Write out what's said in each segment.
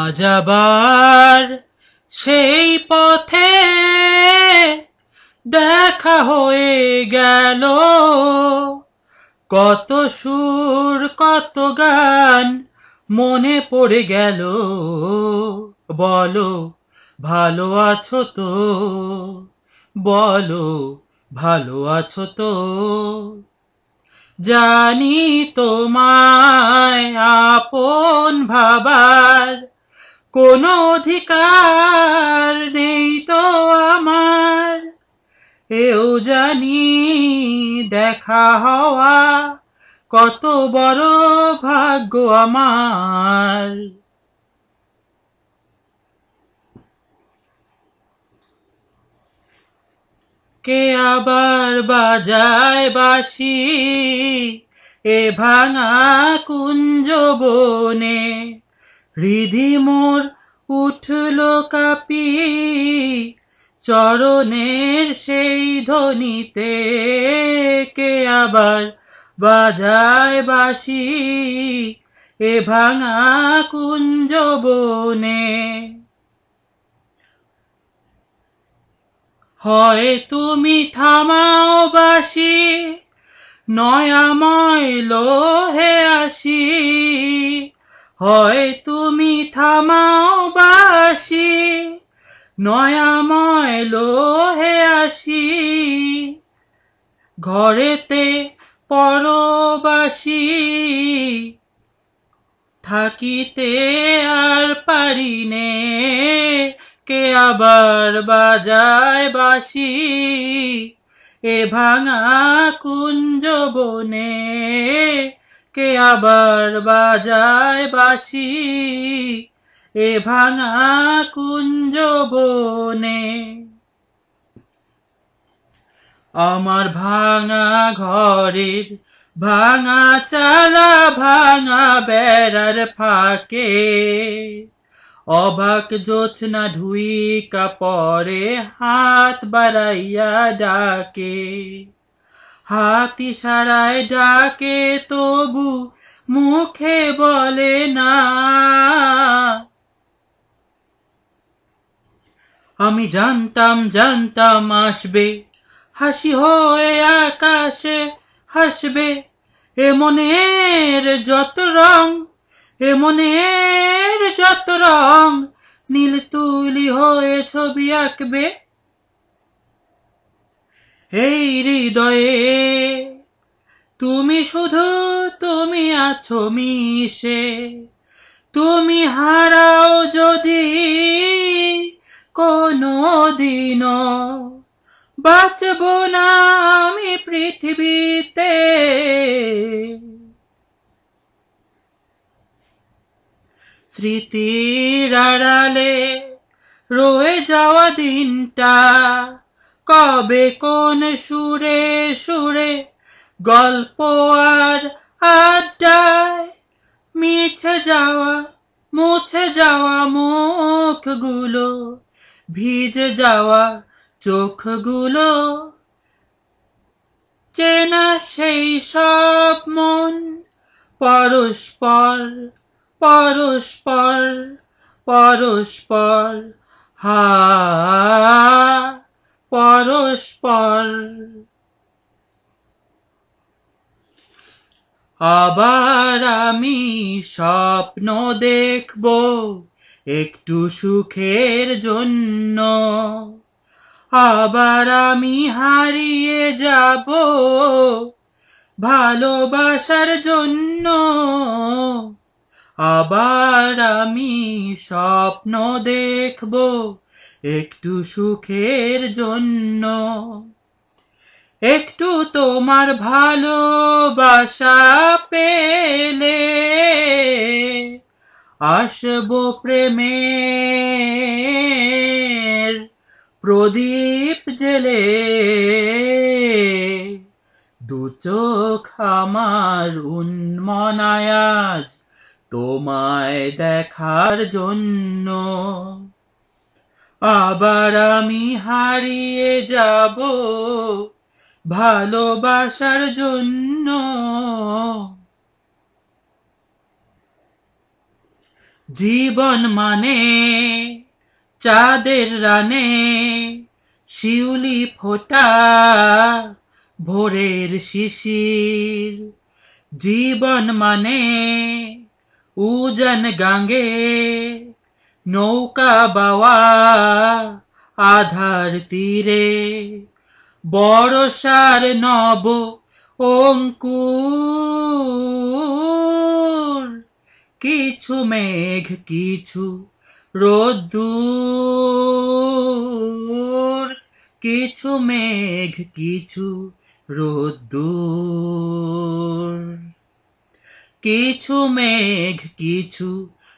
আজাবার সেই পথে দেখা হয়ে গেল কত সুর কত গান মনে পড়ে গেল বলো ভালো আছো তো বলো ভালো আছো তো জানি তোমায় আপন ভাবার কোন অধিকার নেই তো আমার এও জানি দেখা হওয়া কত বড় ভাগ্য আমার কে আবার বাজায় বাসি এ ভাঙা কুঞ্জবনে হৃদি মোর উঠল কাপি চরণের সেই ধ্বনিতে কে আবার বাজায় বাসি এ ভাঙা কুঞ্জ বনে হয় তুমি থামাও বাসি নয়াময় লোহে আসি হয় তুমি থামাও বাসি নয়াময় লোহে আসি ঘরেতে পরবাসি থাকিতে আর পারিনে কে আবার বাজায় বাসি এ ভাঙা কুঞ্জবনে কে আবার বাজায় বাসি এ ভাঙা কুঞ্জ বনে আমার ভাঙা ঘরের ভাঙা চালা ভাঙা বেড়ার ফাঁকে অবাক জোৎস্না ধুই কাপড়ে হাত বাড়াইয়া ডাকে হাতি সারায় ডাকে তবু মুখে বলে না আমি জানতাম জানতাম আসবে হাসি হয়ে আকাশে হাসবে এ মনের যত রং এ মনের যত রং নীল তুলি হয়ে ছবি আঁকবে এই হৃদয়ে তুমি শুধু তুমি আছো মিশে তুমি হারাও যদি কোনো দিনও বাঁচবো না আমি পৃথিবীতে স্মৃতির আড়ালে রয়ে যাওয়া দিনটা কবে কোন সুরে সুরে গল্প আর আড্ডায় মিছে যাওয়া মুছে যাওয়া মুখগুলো ভিজে যাওয়া চোখগুলো চেনা সেই সব মন পরস্পর পরস্পর পরস্পর হা পরস্পর আবার আমি স্বপ্ন দেখব একটু সুখের জন্য আবার আমি হারিয়ে যাব ভালোবাসার জন্য আবার আমি স্বপ্ন দেখব একটু সুখের জন্য একটু তোমার ভালোবাসা পেলে আসব প্রেমে প্রদীপ জেলে দু চোখ আমার উন্মনায়াজ তোমায় দেখার জন্য আবার আমি হারিয়ে যাব ভালোবাসার জন্য জীবন মানে চাঁদের রানে শিউলি ফোটা ভোরের শিশির জীবন মানে উজন গাঙ্গে নৌকা বাওয়া আধার তীরে বড়সার নব অঙ্কুর কিছু মেঘ কিছু রোদ্দুর কিছু মেঘ কিছু রোদ্দুর কিছু মেঘ কিছু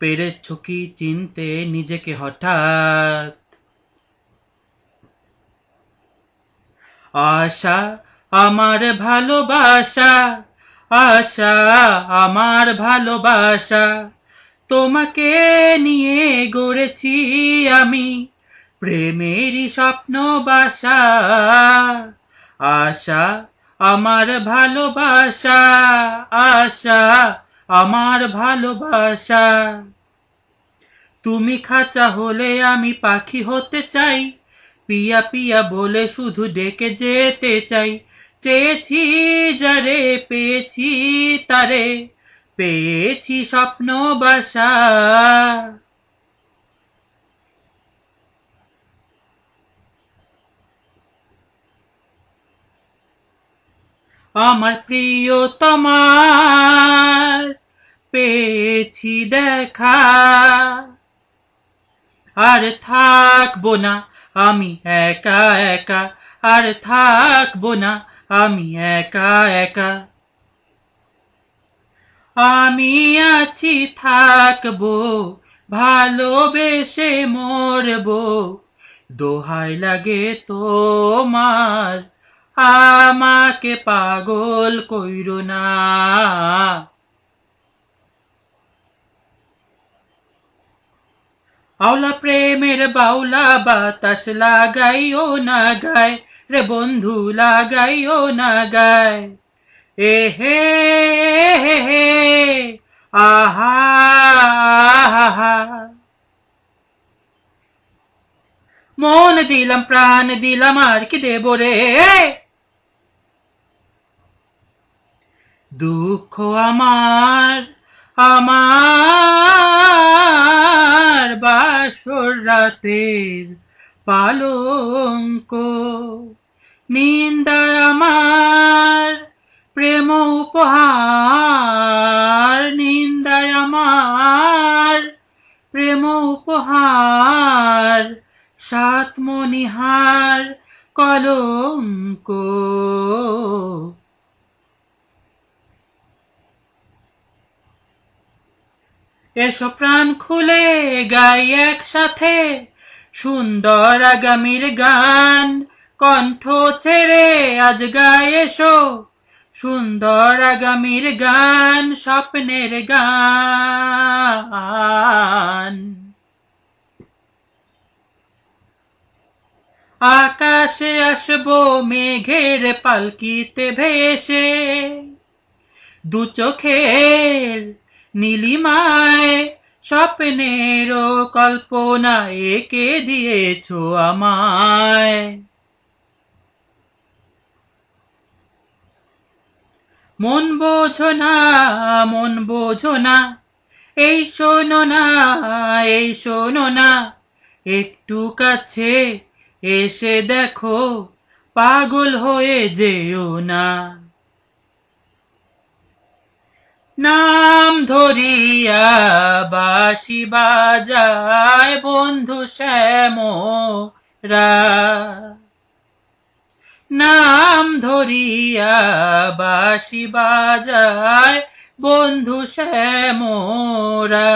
পেরে ছকি চিনতে নিজেকে হঠাৎ আশা আমার ভালোবাসা আশা আমার ভালোবাসা তোমাকে নিয়ে গড়েছি আমি প্রেমেরই স্বপ্ন বাসা আশা আমার ভালোবাসা আশা আমার ভালোবাসা তুমি খাঁচা হলে আমি পাখি হতে চাই পিয়া পিয়া বলে শুধু ডেকে যেতে চাই চেয়েছি যারে পেয়েছি তারে পেয়েছি স্বপ্ন বাসা আমার প্রিয়তমার পেয়েছি দেখা আর থাকবো না আমি একা একা আর থাকবো না আমি একা একা আমি আছি থাকবো ভালোবেসে মরবো দোহাই লাগে তোমার আমাকে পাগল কইর না আওলা প্রেমের বাউলা বাতাস লাগাইও না গায় রে বন্ধু লাগাইও না গায় এ হে হে আহা মন দিলাম প্রাণ দিলাম আর কি দেব রে দুঃখ আমার আমার বাসর রাতের পালঙ্ক নিন্দা আমার প্রেম উপহার নিন্দা আমার প্রেম উপহার সাতমনিহার কলঙ্ক এসো প্রাণ খুলে গাই একসাথে সুন্দর আগামীর গান কণ্ঠ ছেড়ে আজ গায় এসো সুন্দর আগামীর গান স্বপ্নের গান আকাশে আসবো মেঘের পালকিতে ভেসে দু চোখের নীলিমায় স্বপ্নেরও কল্পনা একে দিয়েছ আমায় মন বোঝো না মন বোঝো না এই শোনো না এই শোনো না একটু কাছে এসে দেখো পাগল হয়ে যেও না নাম ধরিয়া বাসি বাজায় বন্ধু শ্যাম নাম ধরিয়া বাসি বাজায় বন্ধু শ্যামরা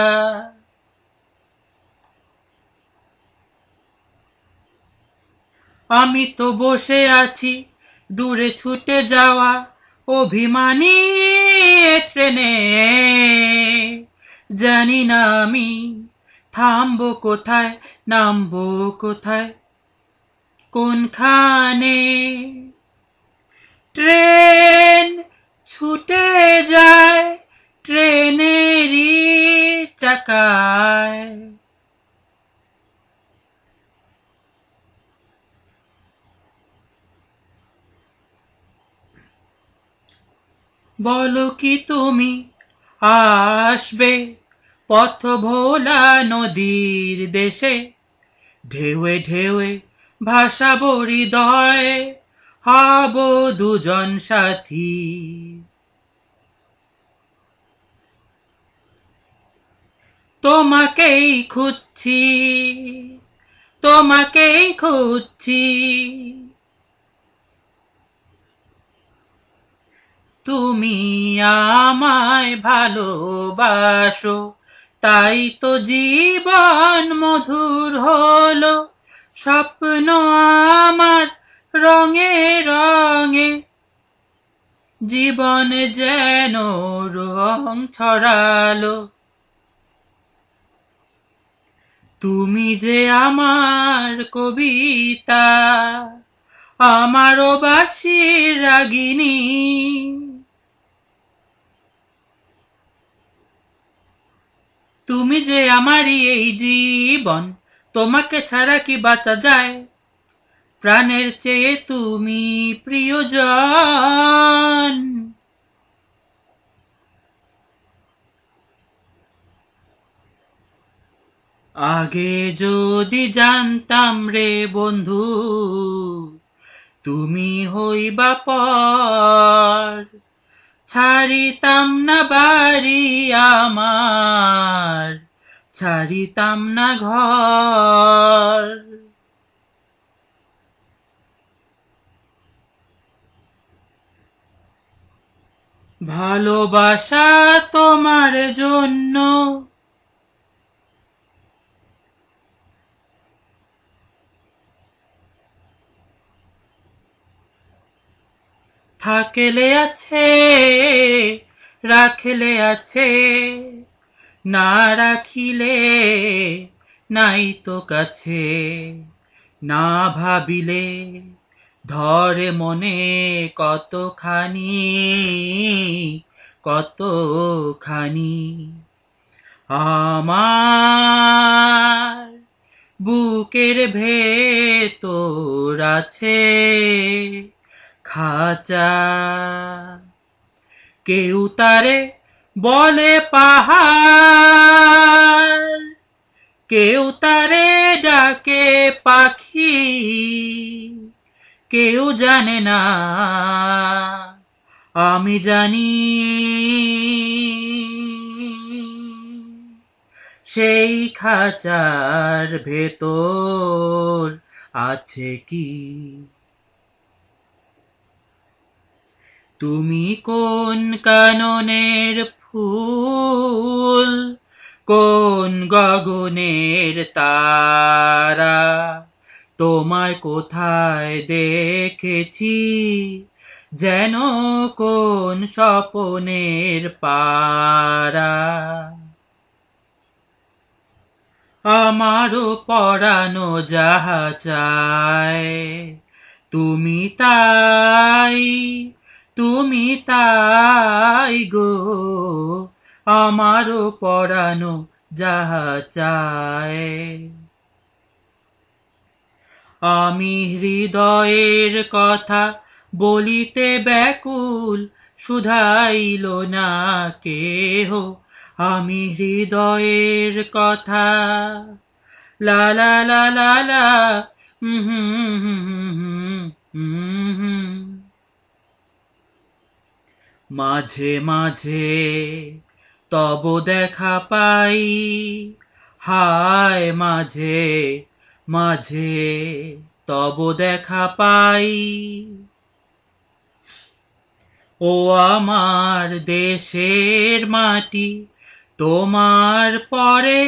আমি তো বসে আছি দূরে ছুটে যাওয়া অভিমানী ট্রেনে জানি না আমি থামবো কোথায় নামবো কোথায় কোনখানে ট্রেন ছুটে যায় ট্রেনেরই চাকায় বলো কি তুমি আসবে পথ ভোলা নদীর দেশে ঢেউয়ে ঢেউয়ে ভাসাবো হৃদয়ে হব দুজন সাথী তোমাকেই খুঁজছি তোমাকেই খুঁজছি তুমি আমায় ভালোবাসো তাই তো জীবন মধুর হলো স্বপ্ন আমার রঙে রঙে জীবন যেন রং ছড়ালো তুমি যে আমার কবিতা আমারও বাসির রাগিনী তুমি যে আমারই এই জীবন তোমাকে ছাড়া কি বাঁচা যায় প্রাণের চেয়ে তুমি প্রিয়জন আগে যদি জানতাম রে বন্ধু তুমি হইবা পর ছাড়িতাম না বাড়ি আমার ছাড়িতাম না ঘর ভালোবাসা তোমার জন্য থাকলে আছে রাখলে আছে না রাখিলে নাই তো কাছে না ভাবিলে ধরে মনে কতখানি কতখানি আমার বুকের ভেতর আছে খাঁচা কেউ তারে বলে পাহাড় কেউ তারে ডাকে পাখি কেউ জানে না আমি জানি সেই খাঁচার ভেতর আছে কি তুমি কোন কাননের ফুল কোন গগনের তারা তোমায় কোথায় দেখেছি যেন কোন স্বপনের পারা আমারও পড়ানো যাহা চায় তুমি তাই তুমি তাই গো আমারও পরানো যাহা চায় আমি হৃদয়ের কথা বলিতে ব্যাকুল শুধাইল না কেহ আমি হৃদয়ের কথা লা লা লা লা লা হুম হুম হুম হুম হুম হুম মাঝে মাঝে তব দেখা পাই হায় মাঝে মাঝে তব দেখা পাই ও আমার দেশের মাটি তোমার পরে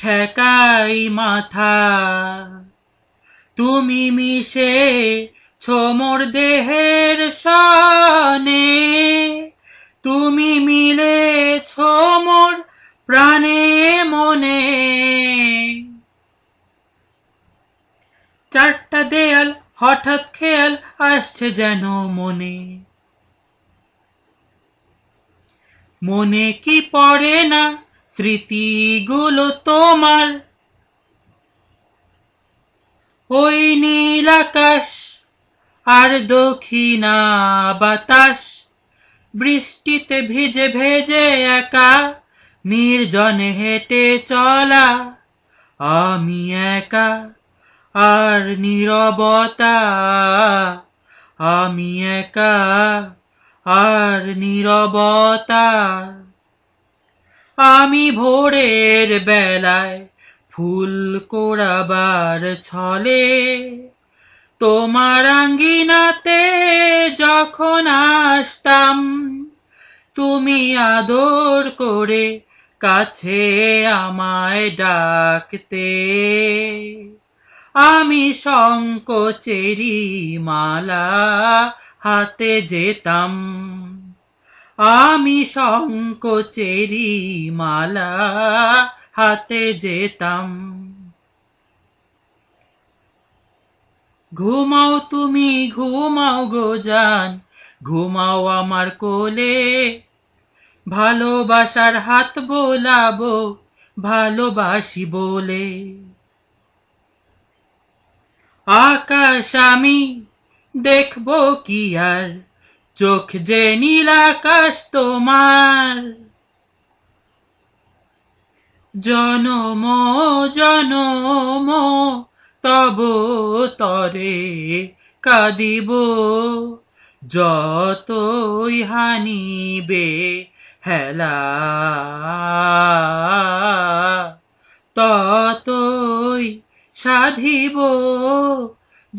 ঠেকাই মাথা তুমি মিশে ছোমর দেহের শানে তুমি মিলে ছোমর প্রাণে মনে চারটা দেয়াল হঠাৎ খেয়াল আসছে যেন মনে মনে কি পড়ে না স্মৃতিগুলো তোমার ওই নীল আকাশ আর দক্ষিণা বাতাস বৃষ্টিতে ভিজে ভেজে একা নির্জনে হেঁটে চলা আমি একা আর নিরবতা আমি একা আর নিরবতা আমি ভোরের বেলায় ফুল কোড়াবার ছলে তোমার আঙ্গিনাতে যখন আসতাম তুমি আদর করে কাছে আমায় ডাকতে আমি শঙ্কচেরি মালা হাতে যেতাম আমি শঙ্কচেরি মালা হাতে যেতাম ঘুমাও তুমি ঘুমাও গোজান ঘুমাও আমার কোলে ভালোবাসার হাত বোলাবো ভালোবাসি বলে আকাশ আমি দেখব কি আর চোখ যে নীল আকাশ তোমার জনম জনম তব তরে কাঁদিব যতই হানিবে হেলা ততই সাধিব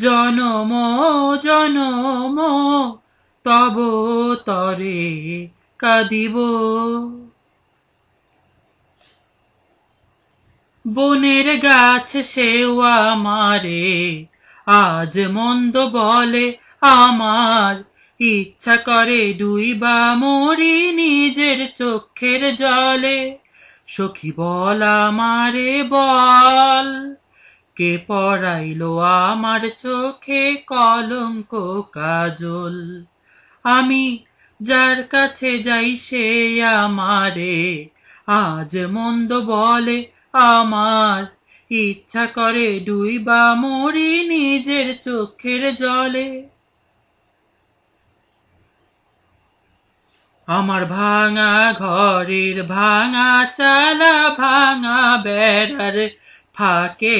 জনম জনম তব তরে কাঁদিব বনের গাছ সেওয়া মারে আজ মন্দ বলে আমার ইচ্ছা করে ডুইবা মরি নিজের চোখের জলে সখী বল আমারে বল কে পড়াইল আমার চোখে কলঙ্ক কাজল আমি যার কাছে যাই সে আমারে আজ মন্দ বলে আমার ইচ্ছা করে দুই বা মরি নিজের চোখের জলে আমার ভাঙা ঘরের ভাঙা চালা ভাঙা বেড়ার ফাঁকে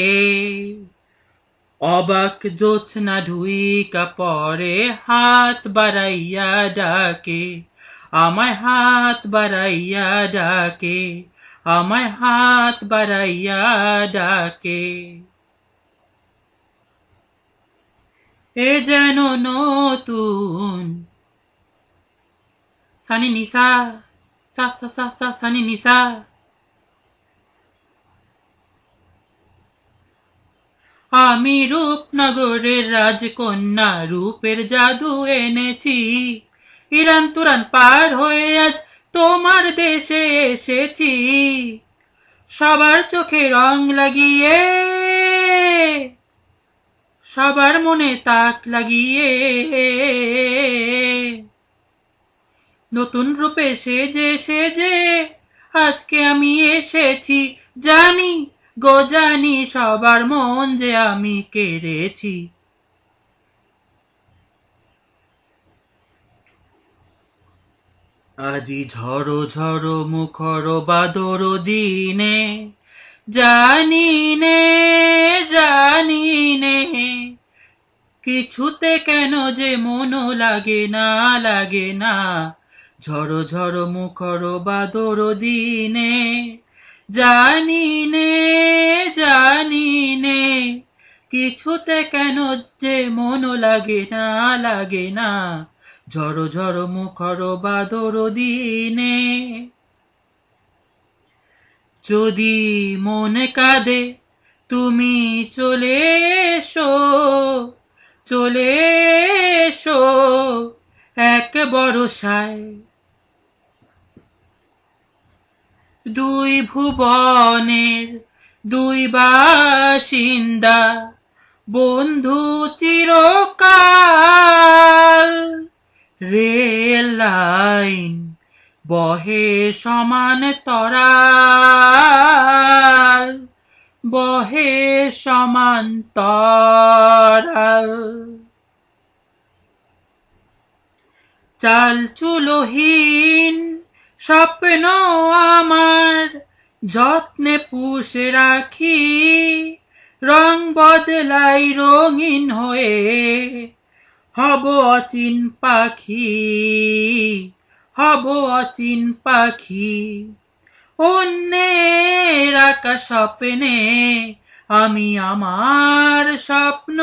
অবাক জোৎস্না ধুই কাপড়ে হাত বাড়াইয়া ডাকে আমায় হাত বাড়াইয়া ডাকে আমায় হাত বাড়াইয়া ডাকে এ যেন নতুন সানি নিশা সা সা সানি নিশা আমি রূপনগরের রাজকন্যা রূপের জাদু এনেছি ইরান তুরান পার হয়ে আজ তোমার দেশে এসেছি সবার চোখে রং লাগিয়ে সবার মনে তাক লাগিয়ে নতুন রূপে সেজে সেজে আজকে আমি এসেছি জানি গো জানি সবার মন যে আমি কেড়েছি আজি ঝড়ো ঝড়ো মুখর বাদর দিনে জানি নে জানি নে কিছুতে কেন যে মন লাগে না লাগে না ঝড়ো ঝড়ো মুখর বাদর দিনে জানি নে জানি নে কিছুতে কেন যে মন লাগে না লাগে না ঝড় ঝড় মুখর বাদর দিনে যদি মনে কাঁদে তুমি চলে এসো চলে এসো এক বরসায় দুই ভুবনের দুই বাসিন্দা বন্ধু চিরকাল রেল লাইন বহে সমান তরাল বহে সমান তরাল চাল চুলহীন স্বপ্ন আমার যত্নে পুষে রাখি রং বদলাই রঙিন হয়ে হব অচিন পাখি হব অচিন পাখি অন্যের আকা স্বপ্নে আমি আমার স্বপ্ন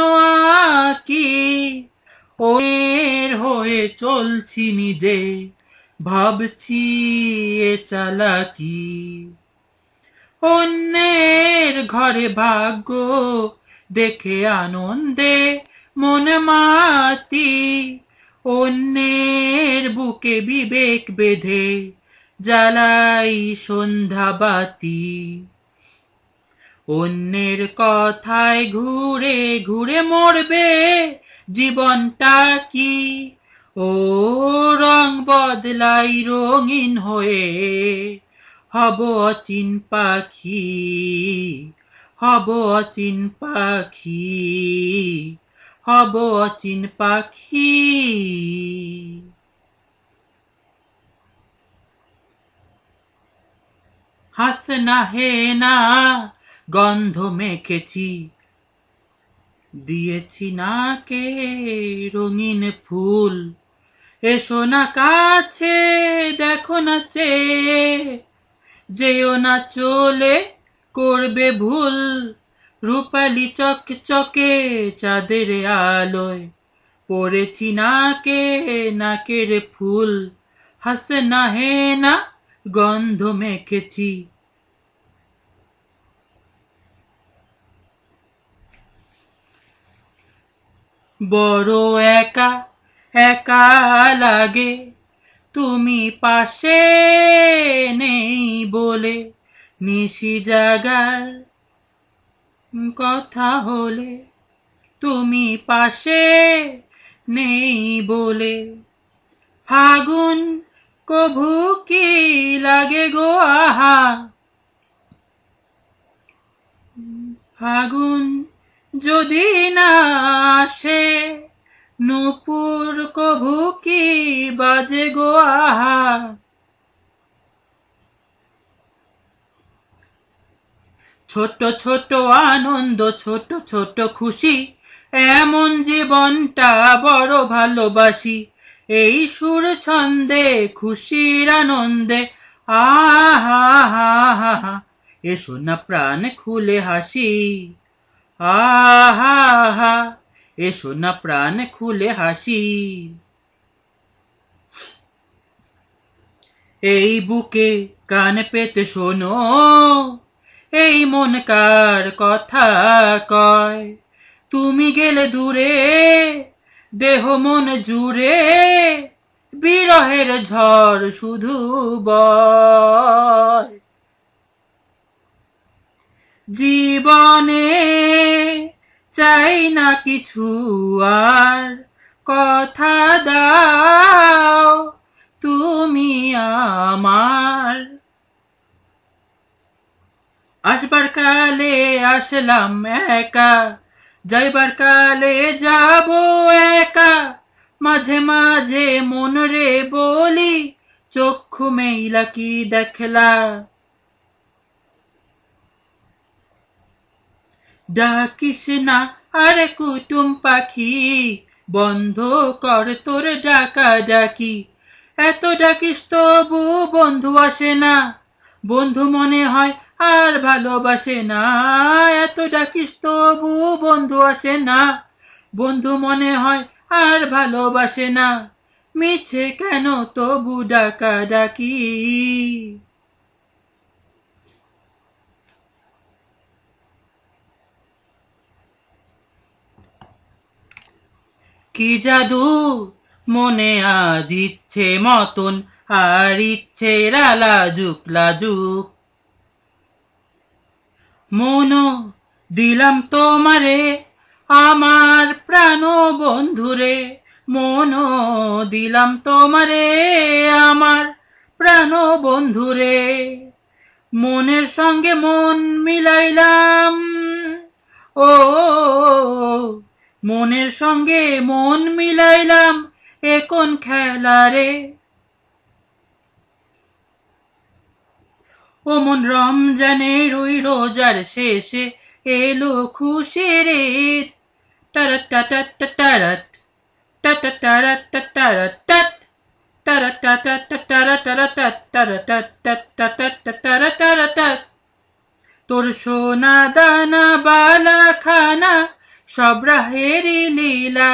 আঁকি ওর হয়ে চলছি নিজে ভাবছি এ চালাকি অন্যের ঘরে ভাগ্য দেখে আনন্দে মন মাতি অন্যের বুকে বিবেক বেঁধে জ্বালাই সন্ধ্যা বাতি অন্যের কথায় ঘুরে ঘুরে মরবে জীবনটা কি ও রং বদলাই রঙিন হয়ে হব অচিন পাখি হব অচিন পাখি হব অচিন পাখি হাস না হে না গন্ধ মেখেছি দিয়েছি না কে রঙিন ফুল এসো না কাছে দেখো না চেয়ে যেও না চলে করবে ভুল রূপালি চক চকে চাঁদের আলোয় পড়েছি নাকে নাকের ফুল হাসে না হে না গন্ধ মেখেছি বড় একা একা লাগে তুমি পাশে নেই বলে নিশি জাগার কথা হলে তুমি পাশে নেই বলে ফাগুন কভু কি লাগে গো আহা ফাগুন যদি না আসে নূপুর কভু কি বাজে গো আহা ছোট ছোট আনন্দ ছোট ছোট খুশি এমন জীবনটা বড় ভালোবাসি এই সুর ছন্দে খুশির আনন্দে আহা হা হা হা এসো না প্রাণ খুলে হাসি আহা হা এসো না প্রাণ খুলে হাসি এই বুকে কান পেতে শোনো এই মন কার কথা কয় তুমি গেলে দূরে দেহ মন জুড়ে বিরহের ঝড় শুধু বয় জীবনে চাই না কিছু আর কথা দাও তুমি আমার আসবার কালে আসলাম একা যাইবার কালে যাব একা মাঝে মাঝে মন রে বলি চক্ষু মেইলা কি দেখলা ডাকিস না আরে কুটুম পাখি বন্ধ কর তোর ডাকা ডাকি এত ডাকিস তবু বন্ধু আসে না বন্ধু মনে হয় আর ভালোবাসে না এত ডাকিস তবু বন্ধু আসে না বন্ধু মনে হয় আর ভালোবাসে না মিছে কেন তবু ডাকা ডাকি কি জাদু মনে আজ ইচ্ছে মতন আর ইচ্ছে লাজুক লাজুক মন দিলাম তোমারে আমার প্রাণ বন্ধুরে মন দিলাম তোমারে আমার প্রাণ বন্ধুরে মনের সঙ্গে মন মিলাইলাম ও মনের সঙ্গে মন মিলাইলাম এখন খেলারে ওমন রমজানের ওই রোজার শেষে এলো খুশের তারত টাটাত টারাত তারা তোর সোনা দানা বালা খানা সব রাহেরি লীলা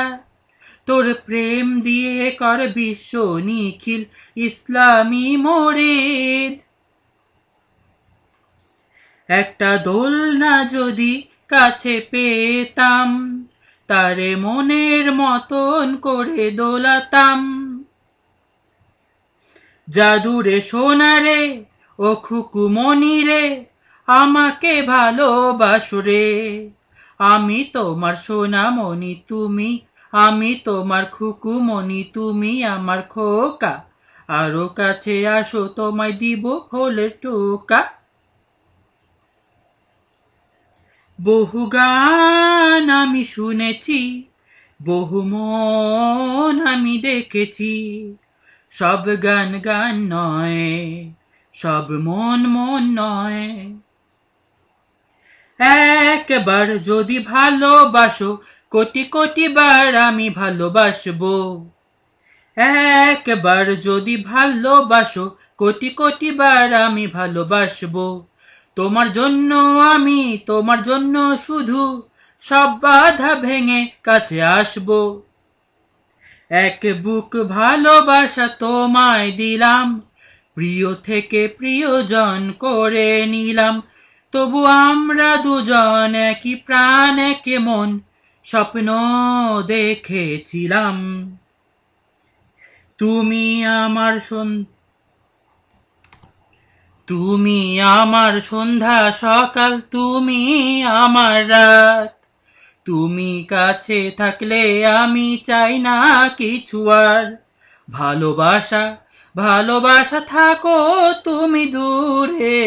তোর প্রেম দিয়ে কর বিশ্ব নিখিল ইসলামী মরিদ একটা দোলনা যদি কাছে পেতাম তারে মনের মতন করে দোলাতাম জাদুরে সোনারে ও খুকুমনি রে আমাকে ভালোবাসরে আমি তোমার সোনামণি তুমি আমি তোমার খুকুমণি তুমি আমার খোকা আরো কাছে আসো তোমায় দিব হলে টোকা বহু গান আমি শুনেছি বহু মন আমি দেখেছি সব গান গান নয় সব মন মন নয় একবার যদি ভালোবাসো কোটি কোটি বার আমি ভালোবাসবো একবার যদি ভালোবাসো কোটি কোটি বার আমি ভালোবাসবো তোমার জন্য আমি তোমার জন্য শুধু সব বাধা ভেঙে কাছে আসব এক বুক ভালোবাসা তোমায় দিলাম প্রিয় থেকে প্রিয়জন করে নিলাম তবু আমরা দুজন একই প্রাণ একে মন স্বপ্ন দেখেছিলাম তুমি আমার সন্ত তুমি আমার সন্ধ্যা সকাল তুমি আমার রাত তুমি কাছে থাকলে আমি চাই না কিছু আর ভালোবাসা ভালোবাসা থাকো তুমি দূরে